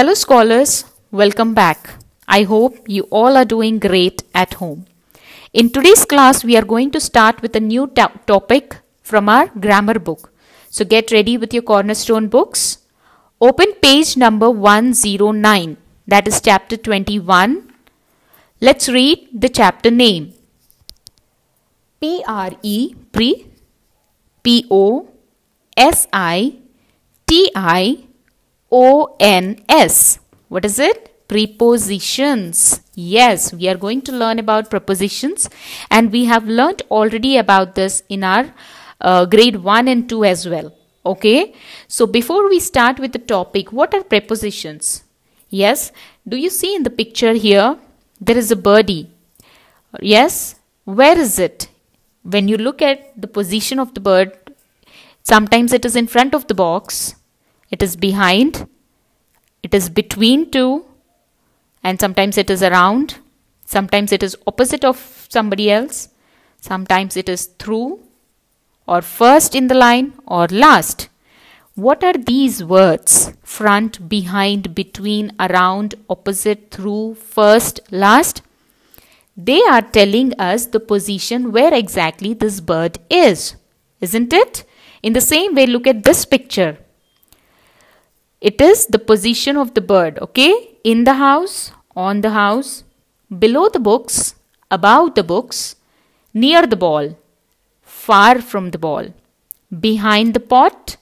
Hello, scholars. Welcome back. I hope you all are doing great at home. In today's class, we are going to start with a new to topic from our grammar book. So get ready with your cornerstone books. Open page number 109, that is chapter 21. Let's read the chapter name P R E, pre, P O S I T I O-N-S. What is it? Prepositions. Yes, we are going to learn about prepositions and we have learnt already about this in our uh, grade 1 and 2 as well. Okay, so before we start with the topic, what are prepositions? Yes, do you see in the picture here, there is a birdie. Yes, where is it? When you look at the position of the bird, sometimes it is in front of the box it is behind, it is between two, and sometimes it is around, sometimes it is opposite of somebody else, sometimes it is through, or first in the line, or last. What are these words? Front, behind, between, around, opposite, through, first, last? They are telling us the position where exactly this bird is, isn't it? In the same way, look at this picture. It is the position of the bird, okay? In the house, on the house, below the books, above the books, near the ball, far from the ball, behind the pot,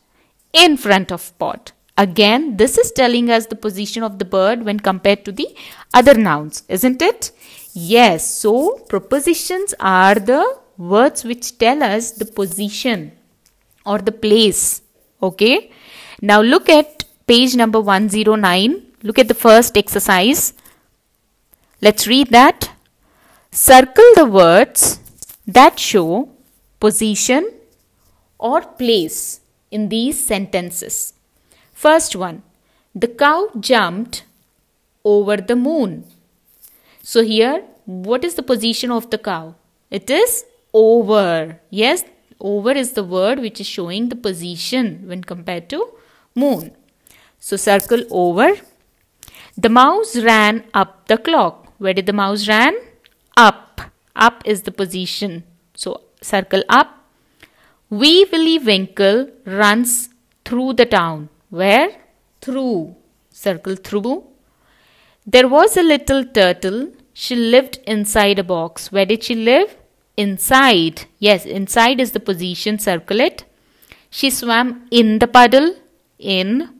in front of pot. Again, this is telling us the position of the bird when compared to the other nouns, isn't it? Yes, so prepositions are the words which tell us the position or the place. Okay, now look at page number 109. Look at the first exercise. Let's read that. Circle the words that show position or place in these sentences. First one, the cow jumped over the moon. So here, what is the position of the cow? It is over. Yes, over is the word which is showing the position when compared to moon. So circle over. The mouse ran up the clock. Where did the mouse ran? Up. Up is the position. So circle up. Wee Willie Winkle runs through the town. Where? Through. Circle through. There was a little turtle. She lived inside a box. Where did she live? Inside. Yes, inside is the position. Circle it. She swam in the puddle. In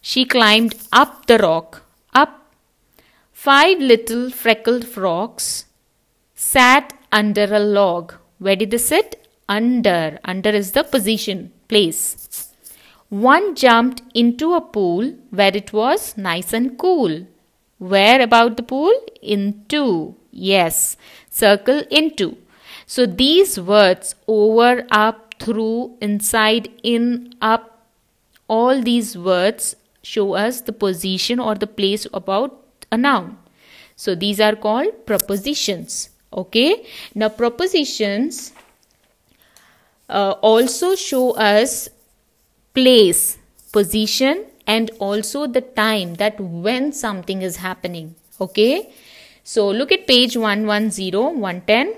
she climbed up the rock, up. Five little freckled frogs sat under a log. Where did they sit? Under. Under is the position, place. One jumped into a pool where it was nice and cool. Where about the pool? Into. Yes. Circle into. So these words over, up, through, inside, in, up, all these words show us the position or the place about a noun. So these are called prepositions. Okay. Now prepositions uh, also show us place, position and also the time that when something is happening. Okay. So look at page 110, 110.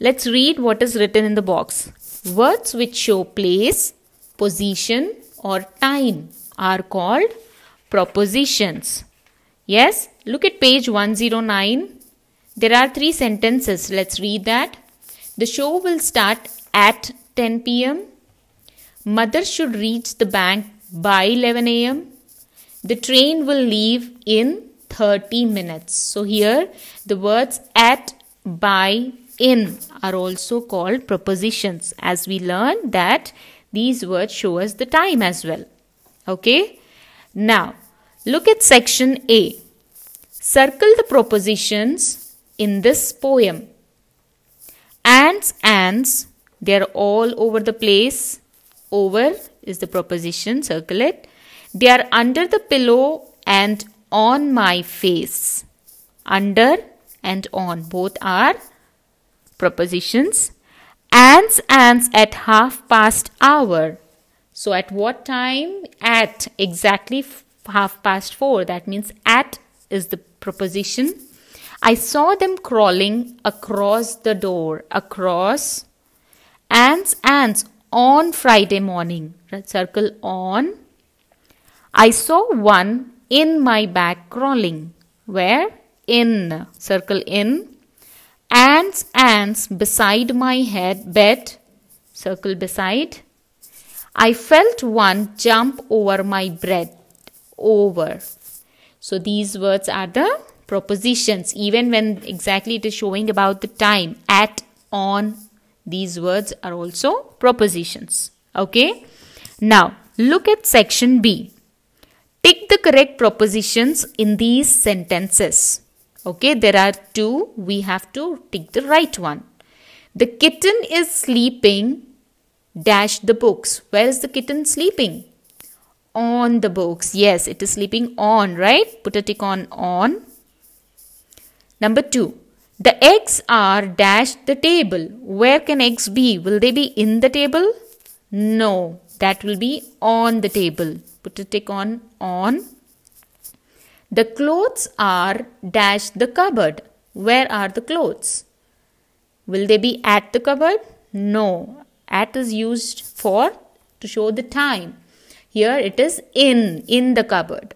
Let's read what is written in the box. Words which show place, position, or time are called propositions. Yes, look at page 109. There are three sentences. Let's read that. The show will start at 10 pm. Mother should reach the bank by 11 am. The train will leave in 30 minutes. So here the words at, by, in are also called propositions as we learned that these words show us the time as well. Okay. Now, look at section A. Circle the propositions in this poem. Ants, ants, they are all over the place. Over is the proposition, circle it. They are under the pillow and on my face. Under and on both are propositions. Ants, ants at half past hour. So at what time? At exactly half past four. That means at is the proposition. I saw them crawling across the door. Across. Ants, ants on Friday morning. Circle on. I saw one in my bag crawling. Where? In. Circle in ants, ants beside my head bed, circle beside. I felt one jump over my bread, over. So these words are the propositions, even when exactly it is showing about the time, at, on, these words are also propositions. Okay. Now, look at section B. Tick the correct propositions in these sentences. Okay, there are two. We have to take the right one. The kitten is sleeping, dash the books. Where is the kitten sleeping? On the books. Yes, it is sleeping on, right? Put a tick on on. Number two. The eggs are dash the table. Where can eggs be? Will they be in the table? No, that will be on the table. Put a tick on on. The clothes are dash the cupboard. Where are the clothes? Will they be at the cupboard? No. At is used for to show the time. Here it is in, in the cupboard.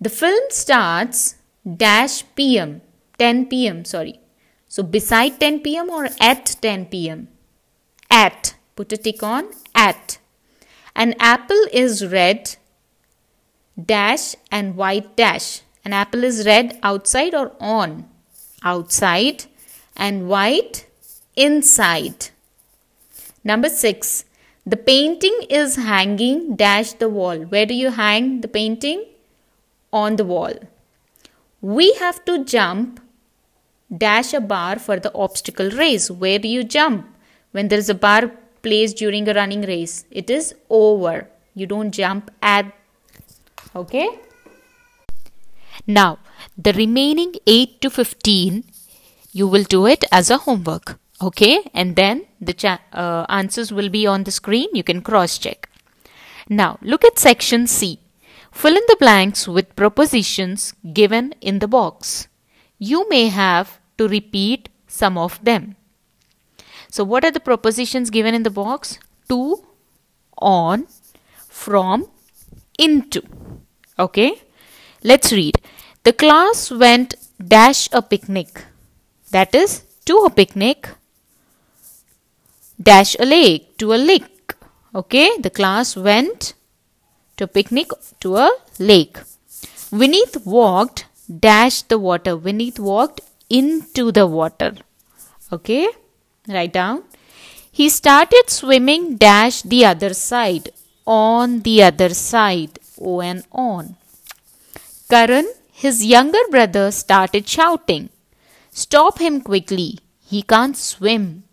The film starts dash pm, 10 pm, sorry. So beside 10 pm or at 10 pm? At. Put a tick on at. An apple is red dash and white dash. An apple is red outside or on? Outside and white inside. Number 6. The painting is hanging dash the wall. Where do you hang the painting? On the wall. We have to jump dash a bar for the obstacle race. Where do you jump? When there is a bar placed during a running race, it is over. You don't jump at Okay. Now, the remaining 8 to 15, you will do it as a homework. Okay. And then the uh, answers will be on the screen. You can cross check. Now, look at section C. Fill in the blanks with propositions given in the box. You may have to repeat some of them. So, what are the propositions given in the box? To, on, from, into. Okay, let's read. The class went dash a picnic. That is to a picnic dash a lake to a lake. Okay, the class went to a picnic to a lake. Vineeth walked dash the water. Vineeth walked into the water. Okay, write down. He started swimming dash the other side on the other side on on. Karan, his younger brother, started shouting, Stop him quickly! He can't swim.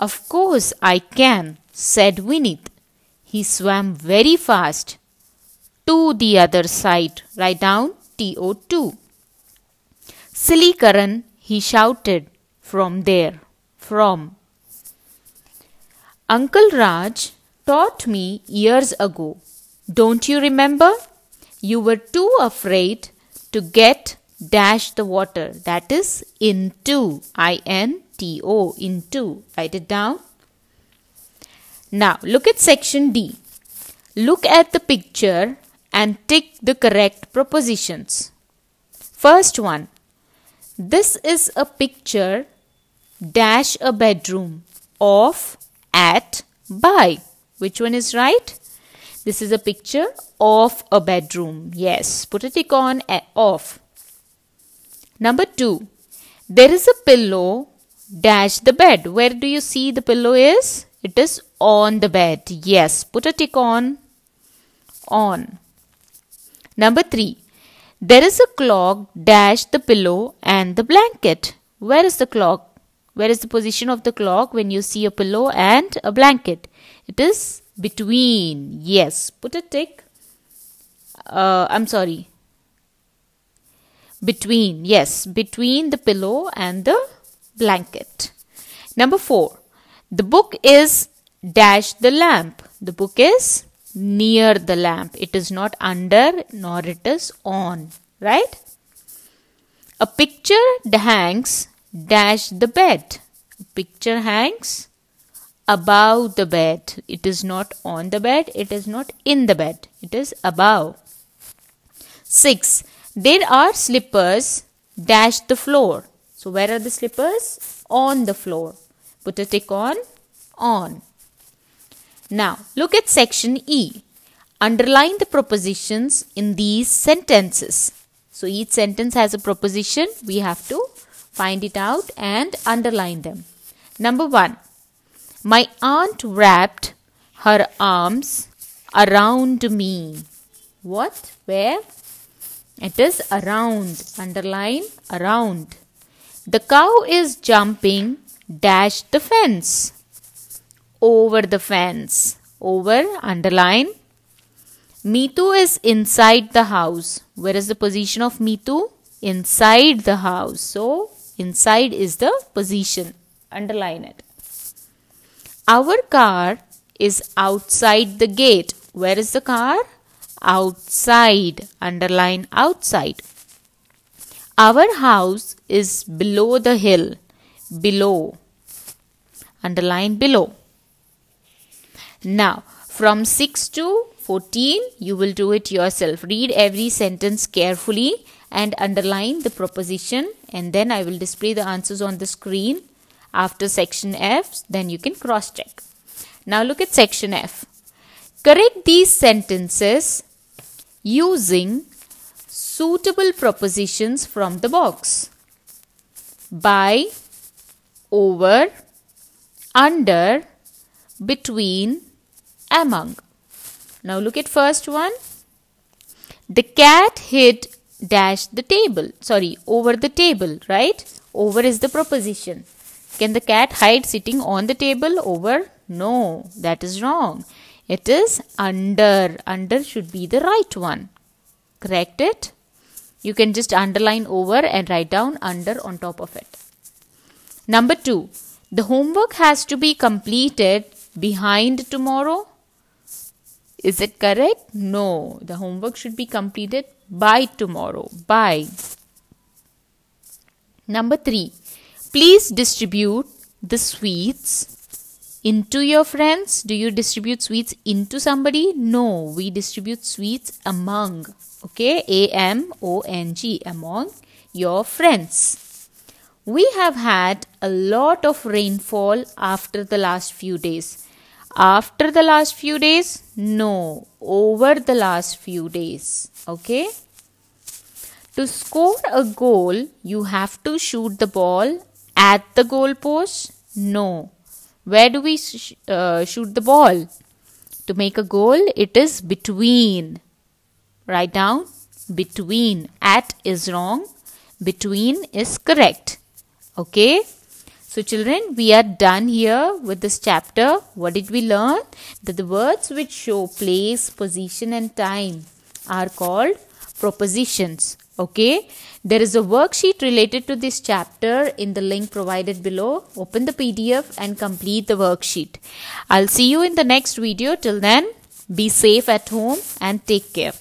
Of course I can, said Vinith. He swam very fast. To the other side, write down TO2. Silly Karan, he shouted from there, from. Uncle Raj taught me years ago don't you remember? You were too afraid to get dash the water that is into I N T O into. Write it down. Now look at section D. Look at the picture and tick the correct propositions. First one. This is a picture dash a bedroom of at by. Which one is right? This is a picture of a bedroom. Yes, put a tick on eh, off. Number two, there is a pillow dash the bed. Where do you see the pillow is? It is on the bed. Yes, put a tick on on. Number three, there is a clock dash the pillow and the blanket. Where is the clock? Where is the position of the clock when you see a pillow and a blanket? It is between. Yes. Put a tick. Uh, I'm sorry. Between. Yes. Between the pillow and the blanket. Number four. The book is dash the lamp. The book is near the lamp. It is not under nor it is on. Right? A picture hangs dash the bed. A picture hangs above the bed. It is not on the bed, it is not in the bed, it is above. 6. There are slippers dash the floor. So, where are the slippers? On the floor. Put a tick on on. Now, look at section E. Underline the propositions in these sentences. So, each sentence has a proposition. We have to find it out and underline them. Number 1 my aunt wrapped her arms around me. What? Where? It is around. Underline around. The cow is jumping dash the fence. Over the fence. Over, underline. Meetu is inside the house. Where is the position of Meetu? Inside the house. So, inside is the position. Underline it. Our car is outside the gate. Where is the car? Outside. Underline outside. Our house is below the hill. Below. Underline below. Now, from 6 to 14, you will do it yourself. Read every sentence carefully and underline the proposition and then I will display the answers on the screen after section F, then you can cross check. Now look at section F. Correct these sentences using suitable propositions from the box. By, over, under, between, among. Now look at first one. The cat hit dash the table. Sorry, over the table, right? Over is the proposition. Can the cat hide sitting on the table over? No, that is wrong. It is under. Under should be the right one. Correct it? You can just underline over and write down under on top of it. Number two, the homework has to be completed behind tomorrow. Is it correct? No, the homework should be completed by tomorrow. By. Number three, Please distribute the sweets into your friends. Do you distribute sweets into somebody? No, we distribute sweets among. Okay, A M O N G, among your friends. We have had a lot of rainfall after the last few days. After the last few days? No, over the last few days. Okay. To score a goal, you have to shoot the ball at the goal post? No. Where do we sh- uh, shoot the ball? To make a goal, it is between. Write down between. At is wrong, between is correct. Okay? So, children, we are done here with this chapter. What did we learn? That the words which show place, position, and time are called propositions. Okay, there is a worksheet related to this chapter in the link provided below. Open the PDF and complete the worksheet. I'll see you in the next video. Till then, be safe at home and take care.